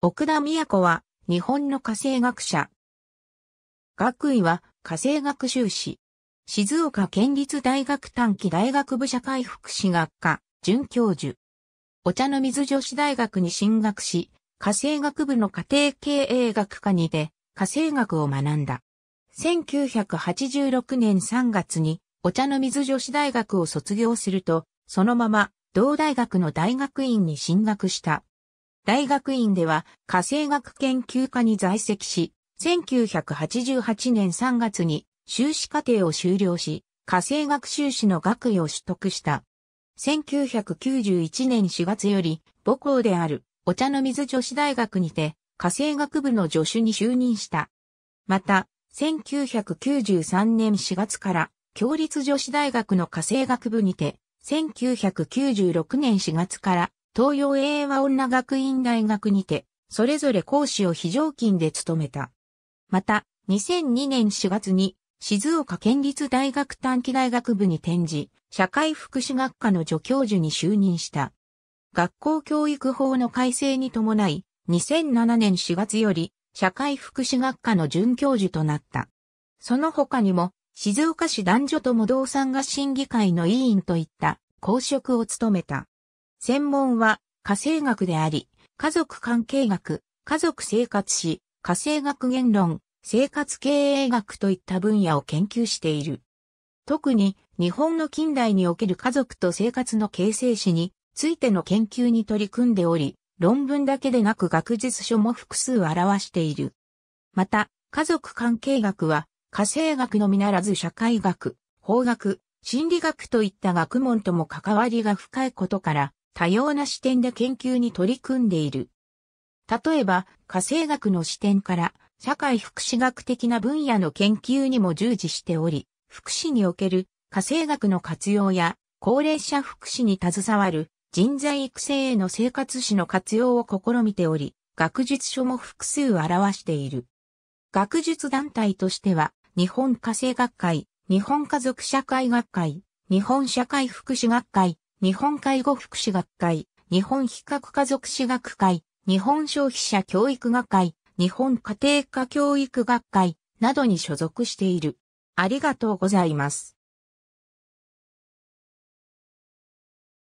奥田美也子は、日本の家政学者。学位は、家政学修士。静岡県立大学短期大学部社会福祉学科、准教授。お茶の水女子大学に進学し、家政学部の家庭経営学科にて、家政学を学んだ。1986年3月に、お茶の水女子大学を卒業すると、そのまま、同大学の大学院に進学した。大学院では火星学研究科に在籍し、1988年3月に修士課程を修了し、火星学修士の学位を取得した。1991年4月より母校であるお茶の水女子大学にて火星学部の助手に就任した。また、1993年4月から共立女子大学の火星学部にて1996年4月から東洋英和女学院大学にて、それぞれ講師を非常勤で務めた。また、2002年4月に、静岡県立大学短期大学部に転じ、社会福祉学科の助教授に就任した。学校教育法の改正に伴い、2007年4月より、社会福祉学科の准教授となった。その他にも、静岡市男女とも同産が審議会の委員といった公職を務めた。専門は家政学であり、家族関係学、家族生活史、家政学言論、生活経営学といった分野を研究している。特に日本の近代における家族と生活の形成史についての研究に取り組んでおり、論文だけでなく学術書も複数表している。また、家族関係学は、家政学のみならず社会学、法学、心理学といった学問とも関わりが深いことから、多様な視点で研究に取り組んでいる。例えば、火星学の視点から、社会福祉学的な分野の研究にも従事しており、福祉における火星学の活用や、高齢者福祉に携わる人材育成への生活史の活用を試みており、学術書も複数表している。学術団体としては、日本火星学会、日本家族社会学会、日本社会福祉学会、日本介護福祉学会、日本比較家族史学会、日本消費者教育学会、日本家庭科教育学会などに所属している。ありがとうございます。